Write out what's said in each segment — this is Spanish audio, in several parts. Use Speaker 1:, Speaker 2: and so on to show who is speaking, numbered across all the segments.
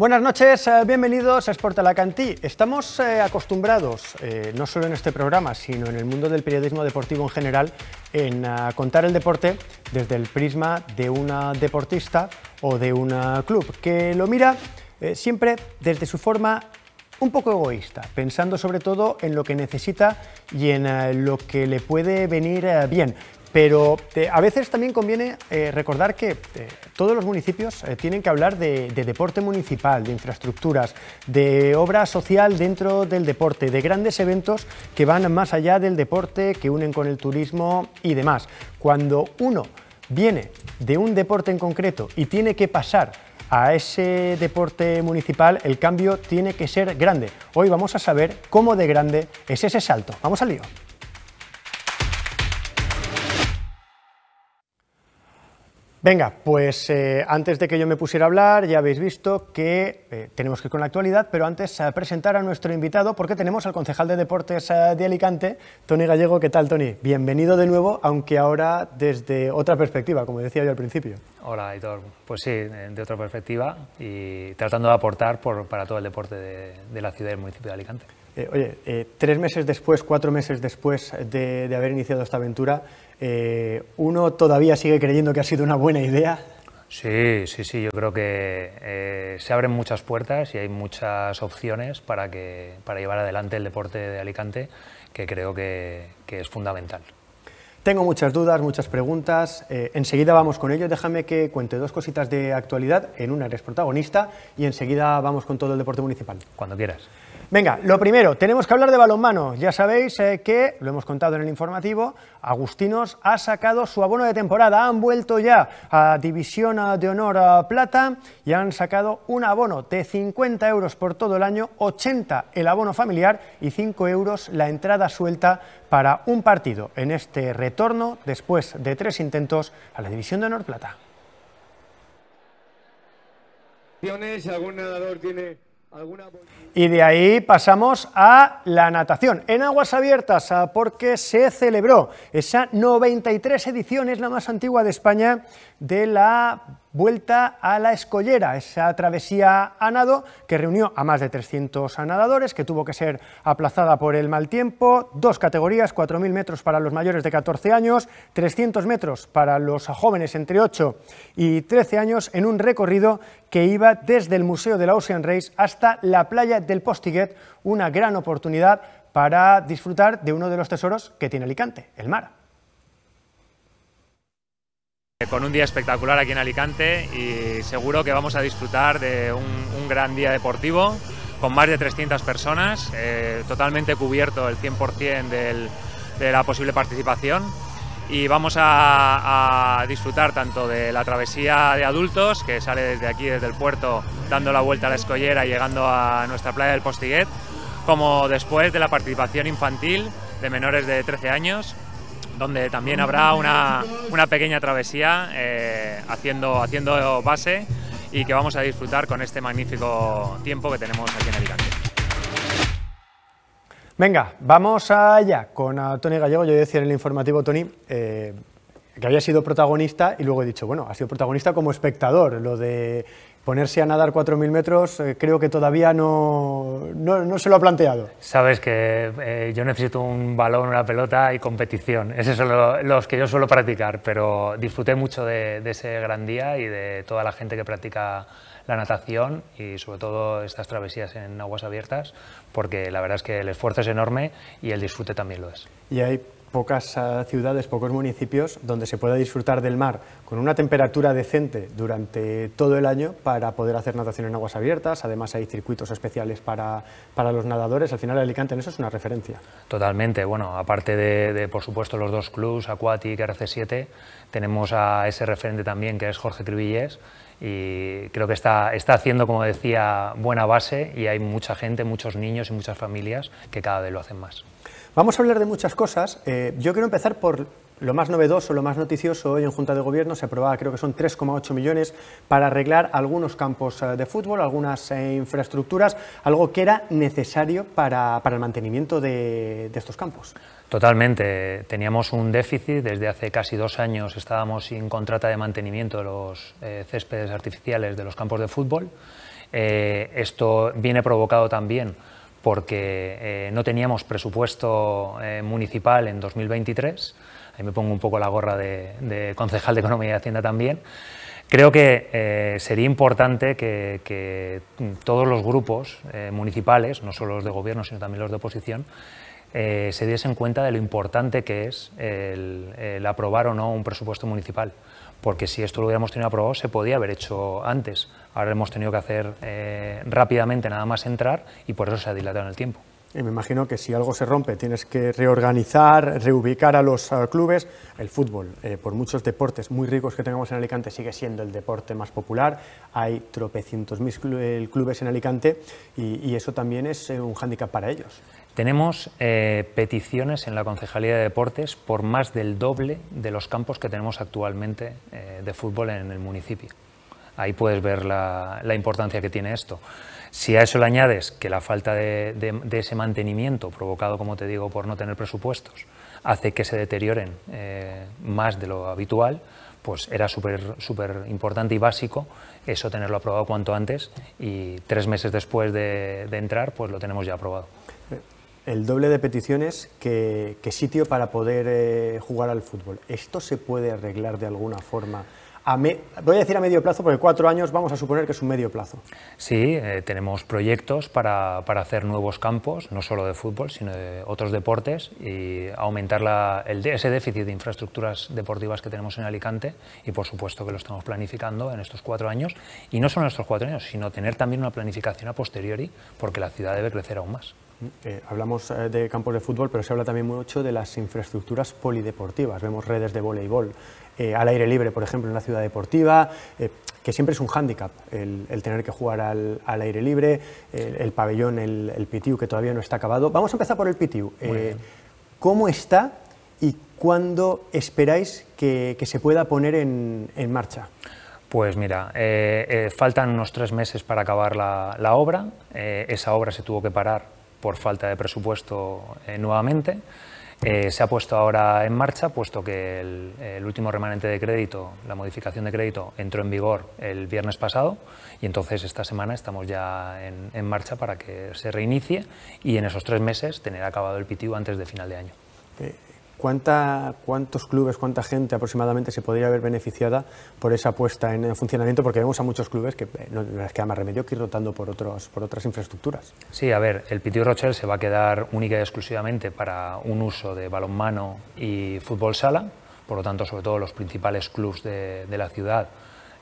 Speaker 1: Buenas noches, eh, bienvenidos a Sport Alacantí. Estamos eh, acostumbrados, eh, no solo en este programa, sino en el mundo del periodismo deportivo en general, en contar el deporte desde el prisma de una deportista o de un club, que lo mira siempre desde su forma un poco egoísta, pensando sobre todo en lo que necesita y en lo que le puede venir bien. Pero eh, a veces también conviene eh, recordar que eh, todos los municipios tienen que hablar de, deporte municipal, de infraestructuras, de obra social dentro del deporte, de grandes eventos que van más allá del deporte, que unen con el turismo y demás. Cuando uno viene de un deporte en concreto y tiene que pasar a ese deporte municipal, el cambio tiene que ser grande. Hoy vamos a saber cómo de grande es ese salto. Vamos al lío. Venga, pues eh, antes de que yo me pusiera a hablar, ya habéis visto que eh, tenemos que ir con la actualidad, pero antes a eh, presentar a nuestro invitado, porque tenemos al concejal de deportes de Alicante, Tony Gallego. ¿Qué tal, Tony? Bienvenido de nuevo, aunque ahora desde otra perspectiva, como decía yo al principio.
Speaker 2: Hola, Aitor. Pues sí, de otra perspectiva y tratando de aportar para todo el deporte de, la ciudad y el municipio de Alicante.
Speaker 1: oye, tres meses después, cuatro meses después de haber iniciado esta aventura, eh, ¿uno todavía sigue creyendo que ha sido una buena idea?
Speaker 2: Sí, sí, sí, yo creo que eh, se abren muchas puertas y hay muchas opciones para, llevar adelante el deporte de Alicante, que creo que, es fundamental.
Speaker 1: Tengo muchas dudas, muchas preguntas. Eh, enseguida vamos con ello. Déjame que cuente dos cositas de actualidad. En una eres protagonista y enseguida vamos con todo el deporte municipal. Cuando quieras. Venga, lo primero, tenemos que hablar de balonmano. Ya sabéis eh, que, lo hemos contado en el informativo, Agustinos ha sacado su abono de temporada. Han vuelto ya a División de Honor Plata y han sacado un abono de 50 euros por todo el año, 80 el abono familiar y 5 euros la entrada suelta para un partido en este retorno después de tres intentos a la División de Honor Plata. nadador tiene y de ahí pasamos a la natación, en aguas abiertas, porque se celebró esa 93 edición, es la más antigua de España, de la Vuelta a la Escollera, esa travesía a nado que reunió a más de 300 nadadores, que tuvo que ser aplazada por el mal tiempo, dos categorías, 4.000 metros para los mayores de 14 años, 300 metros para los jóvenes entre 8 y 13 años, en un recorrido que iba desde el Museo de la Ocean Race hasta la playa del Postiguet, una gran oportunidad para disfrutar de uno de los tesoros que tiene
Speaker 2: Alicante, el mar. Con un día espectacular aquí en Alicante y seguro que vamos a disfrutar de un, gran día deportivo con más de 300 personas, eh, totalmente cubierto el 100% de la posible participación y vamos a, disfrutar tanto de la travesía de adultos que sale desde aquí, desde el puerto, dando la vuelta a la escollera, y llegando a nuestra playa del Postiguet, como después de la participación infantil de menores de 13 años donde también habrá una, pequeña travesía eh, haciendo, haciendo base y que vamos a disfrutar con este magnífico tiempo que tenemos aquí en Alicante.
Speaker 1: Venga, vamos allá con a Tony Gallego. Yo decía en el informativo, Tony, eh, que había sido protagonista y luego he dicho, bueno, ha sido protagonista como espectador. Lo de ponerse a nadar 4.000 metros eh, creo que todavía no, no, se lo ha planteado.
Speaker 2: Sabes que eh, yo necesito un balón, una pelota y competición. Esos son los que yo suelo practicar, pero disfruté mucho de, de, ese gran día y de toda la gente que practica la natación y sobre todo estas travesías en aguas abiertas, porque la verdad es que el esfuerzo es enorme y el disfrute también lo es.
Speaker 1: Y ahí pocas ah, ciudades, pocos municipios donde se pueda disfrutar del mar con una temperatura decente durante todo el año para poder hacer natación en aguas abiertas. Además hay circuitos especiales para, para los nadadores. Al final Alicante en eso es una referencia.
Speaker 2: Totalmente. Bueno, aparte de, por supuesto los dos clubs, Aquatic, RC7, tenemos a ese referente también que es Jorge Trivilles. y creo que está, está haciendo, como decía, buena base y hay mucha gente, muchos niños y muchas familias que cada vez lo hacen más.
Speaker 1: Vamos a hablar de muchas cosas. Eh, yo quiero empezar por lo más novedoso, lo más noticioso, hoy en Junta de Gobierno se aprobaba, creo que son 3,8 millones para arreglar algunos campos eh, de fútbol, algunas eh, infraestructuras, algo que era necesario para, el mantenimiento de, estos campos.
Speaker 2: Totalmente. Teníamos un déficit, desde hace casi dos años estábamos sin contrata de mantenimiento de los céspedes artificiales de los campos de fútbol. esto viene provocado también porque eh, no teníamos presupuesto eh, municipal en 2023. Ahí me pongo un poco la gorra de, concejal de Economía y Hacienda también. Creo que eh, sería importante que, todos los grupos municipales, no solo los de gobierno, sino también los de oposición, se diesen cuenta de lo importante que es el aprobar o no un presupuesto municipal porque si esto lo hubiéramos tenido aprobado se podía haber hecho antes. Ahora hemos tenido que hacer eh, rápidamente nada más entrar y por eso se ha dilatado en el tiempo
Speaker 1: me imagino que si algo se rompe tienes que reorganizar, reubicar a los clubes. El fútbol, eh, por muchos deportes muy ricos que tengamos en Alicante, sigue siendo el deporte más popular. Hay tropecientos mil eh, clubes en Alicante y, eso
Speaker 2: también es eh, un hándicap para ellos. Tenemos peticiones en la Concejalía de Deportes por más del doble de los campos que tenemos actualmente de fútbol en el municipio. Ahí puedes ver la importancia que tiene esto. Si a eso le añades que la falta de, ese mantenimiento provocado, como te digo, por no tener presupuestos, hace que se deterioren eh, más de lo habitual, pues era súper importante y básico eso tenerlo aprobado cuanto antes y tres meses después de, entrar pues lo tenemos ya aprobado.
Speaker 1: Eh, el doble de peticiones
Speaker 2: que, sitio para poder
Speaker 1: eh, jugar al fútbol. ¿Esto se puede arreglar de alguna forma? voy a decir a medio plazo porque cuatro años vamos a suponer que es un medio plazo.
Speaker 2: Sí, eh, tenemos proyectos para, hacer nuevos campos, no solo de fútbol, sino de otros deportes y aumentar ese déficit de infraestructuras deportivas que tenemos en Alicante y por supuesto que lo estamos planificando en estos cuatro años y no solo en estos cuatro años, sino tener también una planificación a posteriori porque la ciudad debe crecer aún más.
Speaker 1: Eh, hablamos eh, de campos de fútbol, pero se habla también mucho de las infraestructuras polideportivas. Vemos redes de voleibol eh, al aire libre, por ejemplo, en la ciudad deportiva, que siempre es un hándicap el, tener que jugar al, aire libre, el, pabellón, el, el, PTU, que todavía no está acabado. Vamos a empezar por el PTU. ¿Cómo está y cuándo esperáis que, se pueda poner en, marcha?
Speaker 2: Pues mira, faltan unos tres meses para acabar la obra. esa obra se tuvo que parar por falta de presupuesto eh, nuevamente. Eh, se ha puesto ahora en marcha, puesto que el, último remanente de crédito, la modificación de crédito, entró en vigor el viernes pasado y entonces esta semana estamos ya en, en marcha para que se reinicie y en esos tres meses tener acabado el PITIU antes de final de año. Eh,
Speaker 1: ¿Cuánta, ¿Cuántos clubes, cuánta gente aproximadamente se podría haber beneficiada por esa puesta en funcionamiento? Porque vemos a muchos clubes que eh, no les queda más remedio que ir rotando por, otros, por otras infraestructuras.
Speaker 2: Sí, a ver, el Pitio Rochelle se va a quedar única y exclusivamente para un uso de balonmano y fútbol sala, por lo tanto, sobre todo los principales clubes de, la ciudad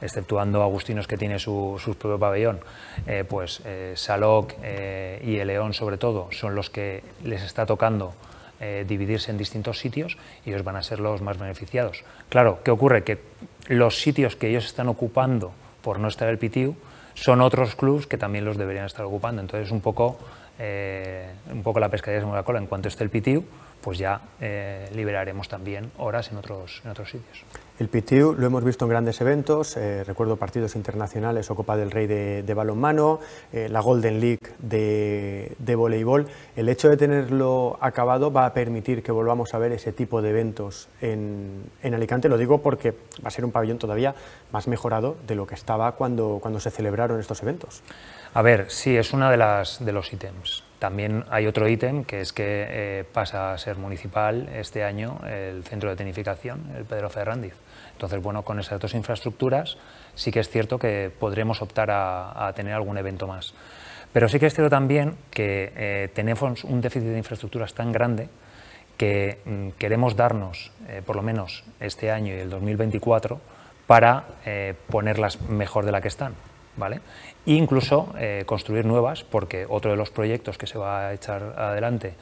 Speaker 2: exceptuando Agustinos que tiene su, propio pabellón, eh, pues eh, Saloc y el León sobre todo son los que les está tocando eh, dividirse en distintos sitios y ellos van a ser los más beneficiados. Claro, ¿qué ocurre? Que los sitios que ellos están ocupando por no estar el PTU son otros clubs que también los deberían estar ocupando. Entonces, un poco, eh, un poco la pescadilla es la cola. En cuanto esté el PTU, pues ya eh, liberaremos también horas en otros, en otros sitios.
Speaker 1: El PTU lo hemos visto en grandes eventos, eh, recuerdo partidos internacionales o Copa del Rey de, balonmano, eh, la Golden League de, voleibol. El hecho de tenerlo acabado va a permitir que volvamos a ver ese tipo de eventos en, en, Alicante. Lo digo porque va a ser un pabellón todavía más mejorado
Speaker 2: de lo que estaba cuando, cuando se celebraron estos eventos. A ver, sí, es uno de, las, de los ítems. También hay otro ítem que es que eh, pasa a ser municipal este año el centro de tenificación, el Pedro Ferrandiz. Entonces, bueno, con esas dos infraestructuras sí que es cierto que podremos optar a, tener algún evento más. Pero sí que es cierto también que eh, tenemos un déficit de infraestructuras tan grande que mm, queremos darnos, eh, por lo menos este año y el 2024, para ponerlas mejor de la que están. ¿vale? incluso eh, construir nuevas, porque otro de los proyectos que se va a echar adelante,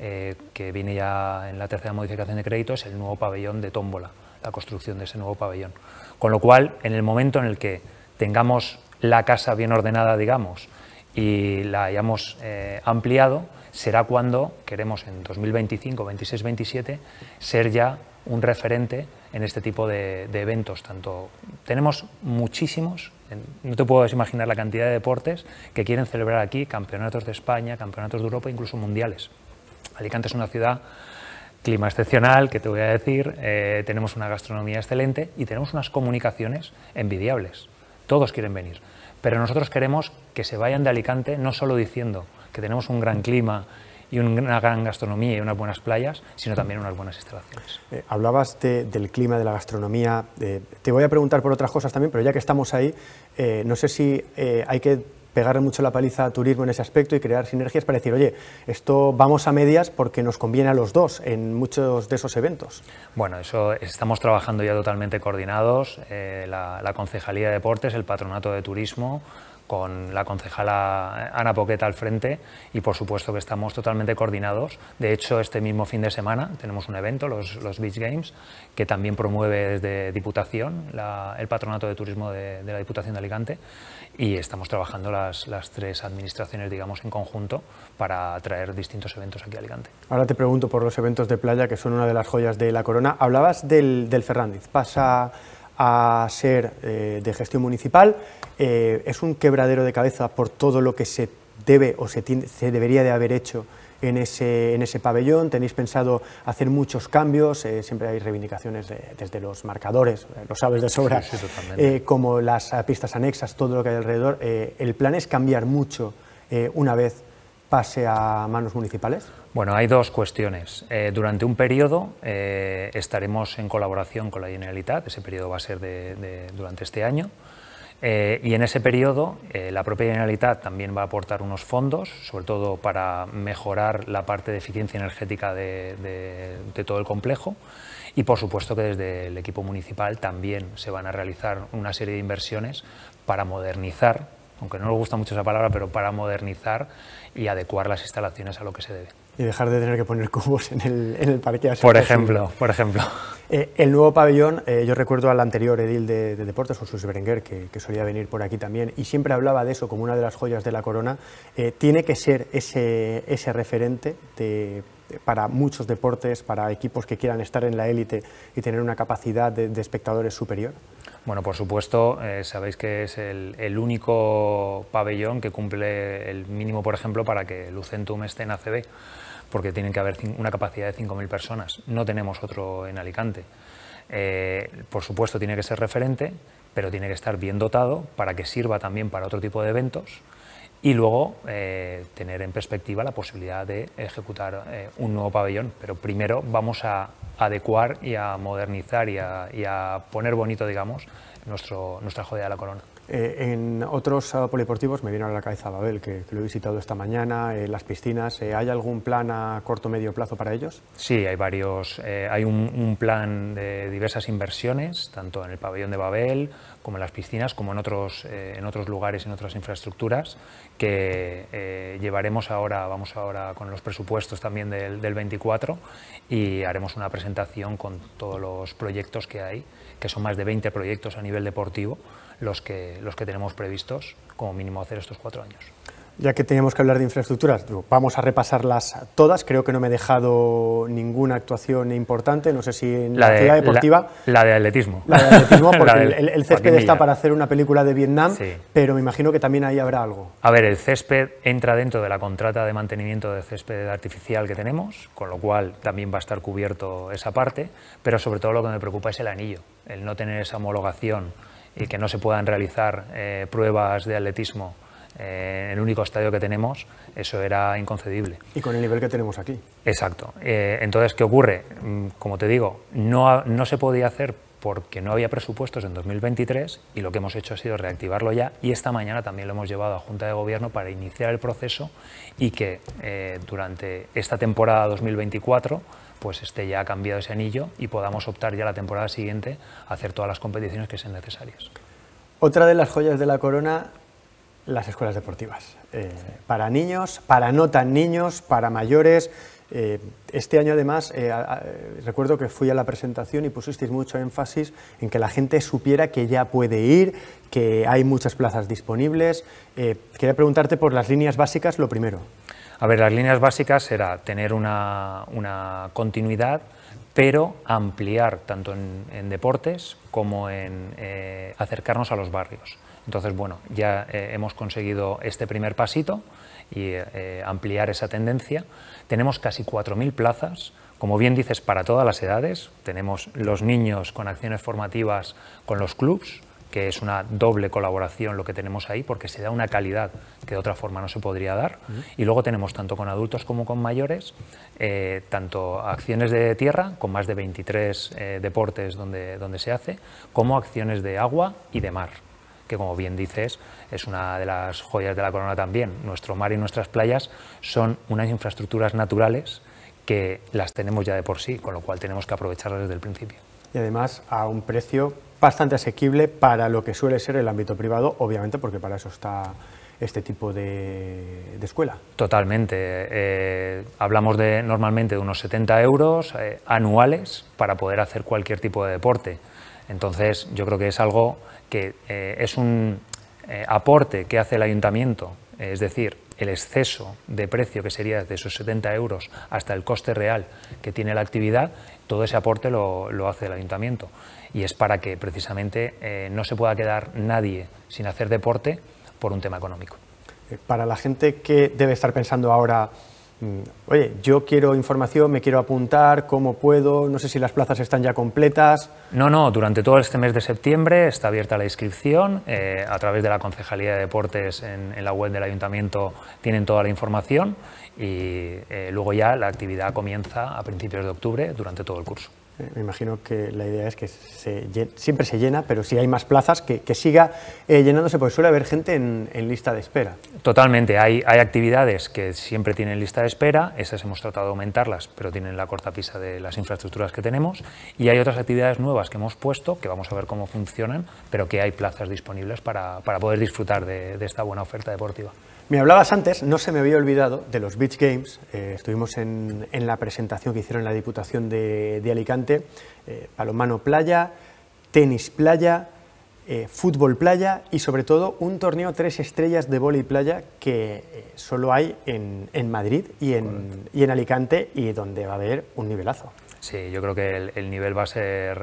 Speaker 2: eh, que viene ya en la tercera modificación de crédito, es el nuevo pabellón de tómbola, la construcción de ese nuevo pabellón. Con lo cual, en el momento en el que tengamos la casa bien ordenada, digamos, y la hayamos eh, ampliado, será cuando queremos en 2025, 26, 27 ser ya un referente en este tipo de, eventos. Tanto tenemos muchísimos, no te puedes imaginar la cantidad de deportes que quieren celebrar aquí, campeonatos de España, campeonatos de Europa, incluso mundiales. Alicante es una ciudad clima excepcional, que te voy a decir, eh, tenemos una gastronomía excelente y tenemos unas comunicaciones envidiables. Todos quieren venir, pero nosotros queremos que se vayan de Alicante no solo diciendo que tenemos un gran clima y una gran gastronomía y unas buenas playas, sino también unas buenas instalaciones.
Speaker 1: Eh, hablabas del clima, de la gastronomía. Eh, te voy a preguntar por otras cosas también, pero ya que estamos ahí, eh, no sé si hay que pegar mucho la paliza a turismo en ese aspecto y crear sinergias para decir, oye, esto vamos a medias porque nos conviene a los dos en muchos de esos
Speaker 2: eventos. Bueno, eso estamos trabajando ya totalmente coordinados, la, Concejalía de Deportes, el Patronato de Turismo, con la concejala Ana Poqueta al frente y por supuesto que estamos totalmente coordinados. De hecho, este mismo fin de semana tenemos un evento, los, Beach Games, que también promueve desde Diputación, el Patronato de Turismo de, la Diputación de Alicante y estamos trabajando las, las, tres administraciones, digamos, en conjunto para traer distintos eventos aquí a Alicante.
Speaker 1: Ahora te pregunto por los eventos de playa, que son una de las joyas de la corona. Hablabas del, del Ferrandiz, pasa a ser eh, de gestión municipal. Eh, es un quebradero de cabeza por todo lo que se debe o se, se debería de haber hecho en ese, en ese, pabellón, tenéis pensado hacer muchos cambios, eh, siempre hay reivindicaciones desde los marcadores, lo sabes de sobra, como las pistas anexas, todo lo que hay alrededor. el plan es cambiar mucho una vez pase a
Speaker 2: manos municipales? Bueno, hay dos cuestiones. Eh, durante un periodo eh, estaremos en colaboración con la Generalitat, ese periodo va a ser durante este año, eh, y en ese periodo la propia Generalitat también va a aportar unos fondos, sobre todo para mejorar la parte de eficiencia energética de, de todo el complejo. Y por supuesto que desde el equipo municipal también se van a realizar una serie de inversiones para modernizar, aunque no nos gusta mucho esa palabra, pero para modernizar y adecuar las instalaciones a lo que se debe.
Speaker 1: Y dejar de tener que poner cubos en el, en Por ejemplo, por ejemplo. Eh, el nuevo pabellón, eh, yo recuerdo al anterior edil de, deportes, Jesús Berenguer, que, solía venir por aquí también, y siempre hablaba de eso como una de las joyas de la corona, eh, tiene que ser ese, ese referente para muchos deportes, para equipos que quieran estar en la élite y tener una capacidad de espectadores superior.
Speaker 2: Bueno, por supuesto, sabéis que es el, el, único pabellón que cumple el mínimo, por ejemplo, para que Lucentum esté en ACB porque tienen que haber una capacidad de 5.000 personas. No tenemos otro en Alicante. Eh, por supuesto, tiene que ser referente, pero tiene que estar bien dotado para que sirva también para otro tipo de eventos y luego eh, tener en perspectiva la posibilidad de ejecutar eh, un nuevo pabellón. Pero primero vamos a adecuar y a modernizar y a, poner bonito, digamos, nuestro, nuestra joya de la corona.
Speaker 1: Eh, en otros poliportivos ah, polideportivos me viene a la cabeza Babel, que, lo he visitado esta mañana,
Speaker 2: en eh, las piscinas. Eh, ¿Hay algún plan a corto o medio plazo para ellos? Sí, hay varios. hay un, plan de diversas inversiones, tanto en el pabellón de Babel como en las piscinas, como en otros, en otros lugares, en otras infraestructuras, que llevaremos ahora, vamos ahora con los presupuestos también del 24 y haremos una presentación con todos los proyectos que hay, que son más de 20 proyectos a nivel deportivo los que, los que tenemos previstos como mínimo hacer estos cuatro años.
Speaker 1: Ya que teníamos que hablar de infraestructuras, vamos a repasarlas todas. Creo que no me he dejado ninguna actuación importante. No sé si en la, actividad deportiva.
Speaker 2: La, de atletismo. La de atletismo, porque el, césped está para
Speaker 1: hacer una película de Vietnam, pero me imagino que también ahí habrá algo.
Speaker 2: A ver, el césped entra dentro de la contrata de mantenimiento de césped artificial que tenemos, con lo cual también va a estar cubierto esa parte, pero sobre todo lo que me preocupa es el anillo, el no tener esa homologación y que no se puedan realizar eh, pruebas de atletismo eh, en el único estadio que tenemos, eso era inconcebible. Y con el nivel que tenemos aquí. Exacto. Eh, entonces, ¿qué ocurre? Mm, como te digo, no, no se podía hacer porque no había presupuestos en 2023 y lo que hemos hecho ha sido reactivarlo ya y esta mañana también lo hemos llevado a Junta de Gobierno para iniciar el proceso y que durante esta temporada 2024 pues este ya cambiado ese anillo y podamos optar ya la temporada siguiente a hacer todas las competiciones que sean necesarias.
Speaker 1: Otra de las joyas de la corona, las escuelas deportivas. Eh,
Speaker 2: para niños, para
Speaker 1: no tan niños, para mayores. Eh, este año además, eh, recuerdo que fui a la presentación y pusisteis mucho énfasis en que la gente supiera que ya puede ir, que hay muchas plazas disponibles. quería preguntarte por las líneas básicas, lo primero.
Speaker 2: A ver, las líneas básicas era tener una, continuidad, pero ampliar tanto en, deportes como en eh, acercarnos a los barrios. Entonces, bueno, ya eh, hemos conseguido este primer pasito y eh, ampliar esa tendencia. Tenemos casi 4.000 plazas, como bien dices, para todas las edades. Tenemos los niños con acciones formativas con los clubs, que es una doble colaboración lo que tenemos ahí, porque se da una calidad que de otra forma no se podría dar. Y luego tenemos tanto con adultos como con mayores, eh, tanto acciones de tierra, con más de 23 eh, deportes donde, donde se hace, como acciones de agua y de mar que como bien dices, es una de las joyas de la corona también. Nuestro mar y nuestras playas son unas infraestructuras naturales que las tenemos ya de por sí, con lo cual tenemos que aprovecharlas desde el principio y además a un precio bastante asequible para lo que suele ser el
Speaker 1: ámbito privado, obviamente porque para eso está este tipo de, escuela.
Speaker 2: Totalmente. Eh, hablamos de normalmente de unos 70 euros eh, anuales para poder hacer cualquier tipo de deporte. Entonces yo creo que es algo que eh, es un aporte que hace el ayuntamiento, es decir, el exceso de precio que sería de esos 70 euros hasta el coste real que tiene la actividad todo ese aporte lo, hace el ayuntamiento y es para que precisamente eh, no se pueda quedar nadie sin hacer deporte por un tema económico.
Speaker 1: Eh, para la gente que debe estar pensando ahora, Mm. oye, yo quiero información, me quiero apuntar, cómo puedo, no sé si las
Speaker 2: plazas están ya completas. No, no, durante todo este mes de septiembre está abierta la inscripción. Eh, a través de la Concejalía de Deportes en, la web del Ayuntamiento tienen toda la información y eh, luego ya la actividad comienza a principios de octubre durante todo el curso.
Speaker 1: Eh, me imagino que la idea es que siempre se llena, pero si hay más plazas, que, siga eh, llenándose, porque suele haber gente en, lista de espera.
Speaker 2: Totalmente, hay, actividades que siempre tienen lista de espera, esas hemos tratado de aumentarlas, pero tienen la corta pisa de las infraestructuras que tenemos, y hay otras actividades nuevas que hemos puesto, que vamos a ver cómo funcionan, pero que hay plazas disponibles para, poder disfrutar de esta buena oferta deportiva.
Speaker 1: Me hablabas antes, no se me había olvidado, de los Beach Games. Eh, estuvimos en, en, la presentación que hicieron en la Diputación de, Alicante. Eh, palomano playa, tenis playa, eh, fútbol playa y sobre todo un torneo tres estrellas de y playa que solo hay en, en Madrid y en, en, Alicante y donde va a
Speaker 2: haber un nivelazo. Sí, yo creo que el nivel va a ser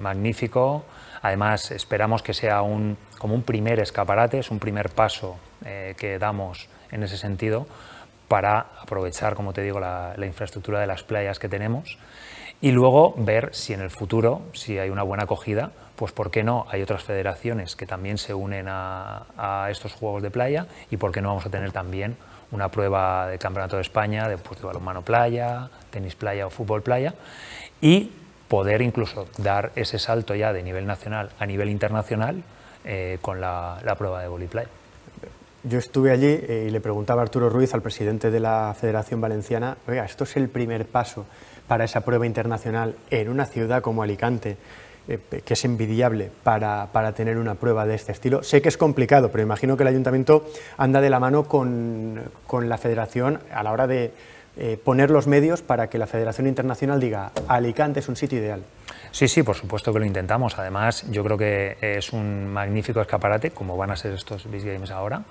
Speaker 2: magnífico. Además, esperamos que sea un, como un primer escaparate, es un primer paso eh, que damos en ese sentido para aprovechar, como te digo, la, infraestructura de las playas que tenemos y luego ver si en el futuro, si hay una buena acogida, pues por qué no, hay otras federaciones que también se unen a, estos juegos de playa y por qué no vamos a tener también una prueba de Campeonato de España de, fútbol de balonmano playa, tenis playa o fútbol playa y poder incluso dar ese salto ya de nivel nacional a nivel internacional eh, con la, prueba de Voliplay.
Speaker 1: Yo estuve allí eh, y le preguntaba Arturo Ruiz, al presidente de la Federación Valenciana, oiga, esto es el primer paso para esa prueba internacional en una ciudad como Alicante, eh, que es envidiable para, para, tener una prueba de este estilo. Sé que es complicado, pero imagino que el ayuntamiento anda de la mano con, con la federación a la hora de, eh, poner los medios para que la Federación Internacional diga Alicante es un
Speaker 2: sitio ideal. Sí, sí, por supuesto que lo intentamos. Además, yo creo que es un magnífico escaparate, como van a ser estos Big Games ahora.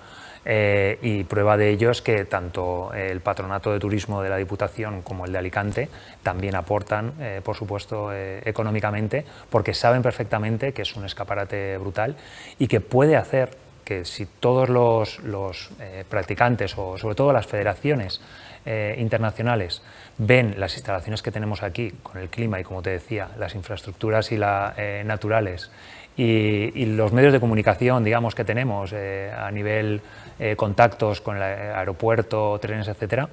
Speaker 2: Eh, y prueba de ello es que tanto el Patronato de Turismo de la Diputación como el de Alicante también aportan, eh, por supuesto, económicamente, porque saben perfectamente que es un escaparate brutal y que puede hacer que si todos los practicantes o sobre todo las federaciones eh, internacionales ven las instalaciones que tenemos aquí con el clima y, como te decía, las infraestructuras y la, eh, naturales y, los medios de comunicación, digamos, que tenemos eh, a nivel contactos con el aeropuerto, trenes, etcétera,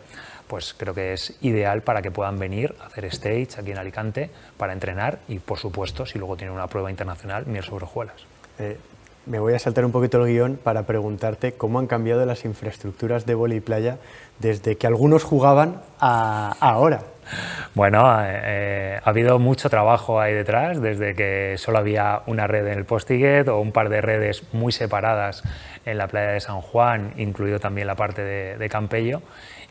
Speaker 2: pues creo que es ideal para que puedan venir a hacer stage aquí en Alicante para entrenar y, por supuesto, si luego tienen una prueba internacional, mirar sobre hojuelas. Me
Speaker 1: voy a saltar un poquito el guión para preguntarte cómo han cambiado las infraestructuras de vóley playa desde que algunos jugaban
Speaker 2: a ahora. Bueno, eh, eh, ha habido mucho trabajo ahí detrás, desde que solo había una red en el Postiguet o un par de redes muy separadas en la playa de San Juan, incluido también la parte de, Campello.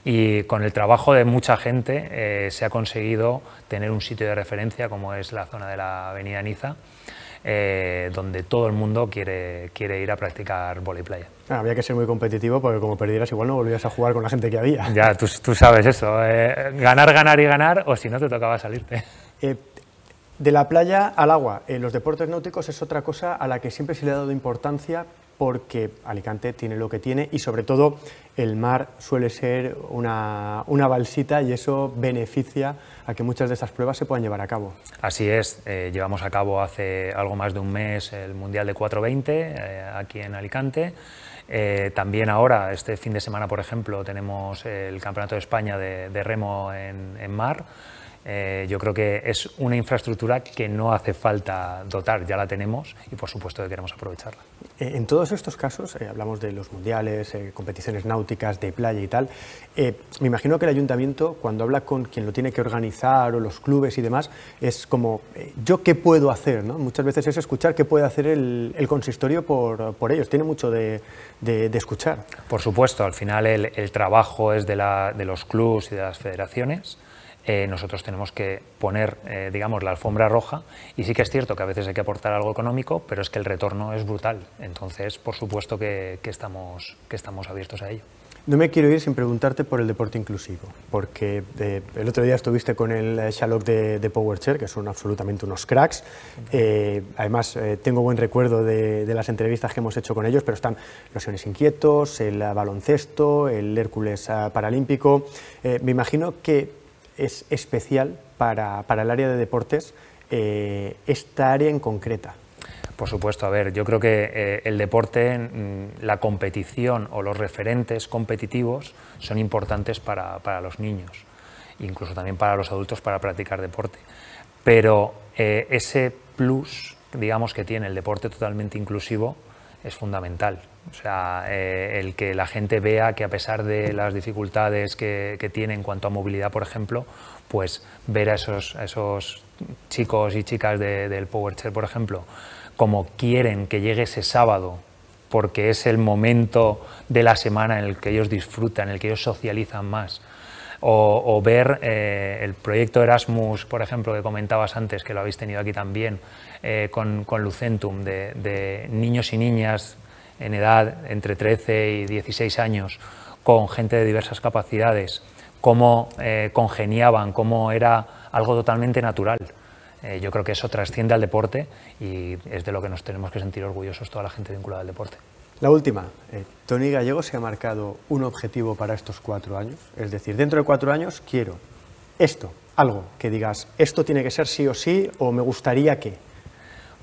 Speaker 2: Y con el trabajo de mucha gente eh, se ha conseguido tener un sitio de referencia como es la zona de la Avenida Niza eh, donde todo el mundo quiere, quiere ir a practicar voleibol
Speaker 1: ah, había que ser muy competitivo porque como perdieras igual no volvías a jugar con la gente que había.
Speaker 2: Ya, tú, sabes eso, eh. ganar, ganar y ganar o si no te tocaba salirte. Eh,
Speaker 1: de la playa al agua, en los deportes náuticos es otra cosa a la que siempre se le ha dado importancia, porque Alicante tiene lo que tiene y sobre todo el mar suele ser una, balsita y eso beneficia a que muchas de esas pruebas se puedan llevar a cabo.
Speaker 2: Así es, eh, llevamos a cabo hace algo más de un mes el Mundial de 420 eh, aquí en Alicante. Eh, también ahora, este fin de semana, por ejemplo, tenemos el Campeonato de España de, Remo en mar. Eh, yo creo que es una infraestructura que no hace falta dotar, ya la tenemos y por supuesto que queremos aprovecharla. Eh, en todos estos casos, eh,
Speaker 1: hablamos de los mundiales, competiciones náuticas, de playa y tal, me imagino que el ayuntamiento cuando habla con quien lo tiene que organizar o los clubes y demás, es como, ¿yo qué puedo hacer? ¿no? Muchas veces es escuchar qué puede hacer el, consistorio por, por, ellos, tiene mucho de, de, escuchar.
Speaker 2: Por supuesto, al final el, trabajo es de, la, de los clubes y de las federaciones. Eh, nosotros tenemos que poner, eh, digamos, la alfombra roja y sí que es cierto que a veces hay que aportar algo económico, pero es que el retorno es brutal. Entonces, por supuesto que, estamos, que estamos abiertos a ello.
Speaker 1: No me quiero ir sin preguntarte por el deporte inclusivo, porque eh, el otro día estuviste con el Shalok de, de PowerChair, que son absolutamente unos cracks. además, tengo buen recuerdo de, las entrevistas que hemos hecho con ellos, pero están los Iones Inquietos, el baloncesto, el Hércules ah, paralímpico. me imagino que es especial para, el área de deportes,
Speaker 2: eh, esta área en concreta? Por supuesto, a ver, yo creo que eh, el deporte, mm, la competición o los referentes competitivos son importantes para, los niños, incluso también para los adultos para practicar deporte. Pero eh, ese plus, digamos, que tiene el deporte totalmente inclusivo es fundamental. O sea, eh, el que la gente vea que a pesar de las dificultades que, tiene en cuanto a movilidad, por ejemplo, pues ver a esos, esos chicos y chicas del PowerChair, por ejemplo, como quieren que llegue ese sábado, porque es el momento de la semana en el que ellos disfrutan, en el que ellos socializan más. O, ver eh, el proyecto Erasmus, por ejemplo, que comentabas antes, que lo habéis tenido aquí también, eh, con, Lucentum, de niños y niñas en edad entre 13 y 16 años con gente de diversas capacidades, cómo eh, congeniaban, cómo era algo totalmente natural. Eh, yo creo que eso trasciende al deporte y es de lo que nos tenemos que sentir orgullosos toda la gente vinculada al deporte.
Speaker 1: La última, eh, Tony Gallego se ha marcado un objetivo para estos cuatro años, es decir, dentro de cuatro años quiero esto, algo que digas, esto tiene que ser sí o sí o me gustaría que.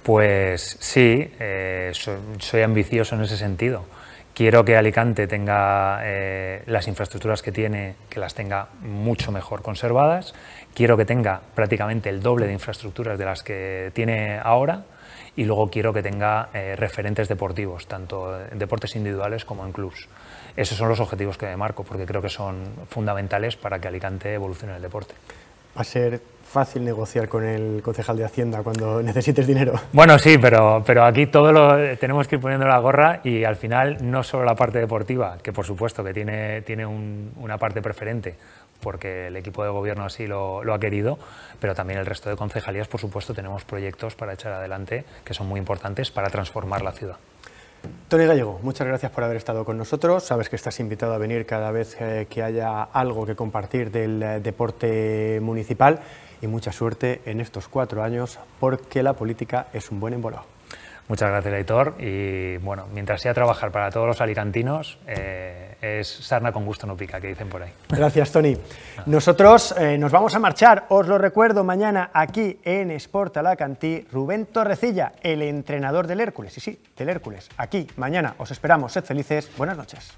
Speaker 2: Pues sí, eh, soy, ambicioso en ese sentido. Quiero que Alicante tenga eh, las infraestructuras que tiene, que las tenga mucho mejor conservadas. Quiero que tenga prácticamente el doble de infraestructuras de las que tiene ahora. Y luego quiero que tenga eh, referentes deportivos, tanto en deportes individuales como en clubs. Esos son los objetivos que me marco, porque creo que son fundamentales para que Alicante evolucione en el deporte
Speaker 1: va a ser fácil negociar con el
Speaker 2: concejal de Hacienda cuando necesites
Speaker 1: dinero. Bueno, sí,
Speaker 2: pero, pero aquí todo lo tenemos que ir poniendo la gorra y al final no solo la parte deportiva, que por supuesto que tiene, tiene una parte preferente, porque el equipo de gobierno así lo, ha querido, pero también el resto de concejalías, por supuesto, tenemos proyectos para echar adelante que son muy importantes para transformar la ciudad.
Speaker 1: Tony Gallego, muchas gracias por haber estado con nosotros. Sabes que estás invitado a venir cada vez eh, que haya algo que compartir del eh, deporte municipal y mucha suerte en estos cuatro años porque la política es un buen embolado.
Speaker 2: Muchas gracias, Leitor. Y bueno, mientras sea trabajar para todos los alicantinos, eh, es sarna con gusto no pica, que dicen por ahí.
Speaker 1: Gracias, Tony. Nosotros eh, nos vamos a marchar, os lo recuerdo, mañana aquí en Sport Alacantí, Rubén Torrecilla, el entrenador del Hércules, y sí, del Hércules, aquí mañana. Os esperamos, sed felices, buenas noches.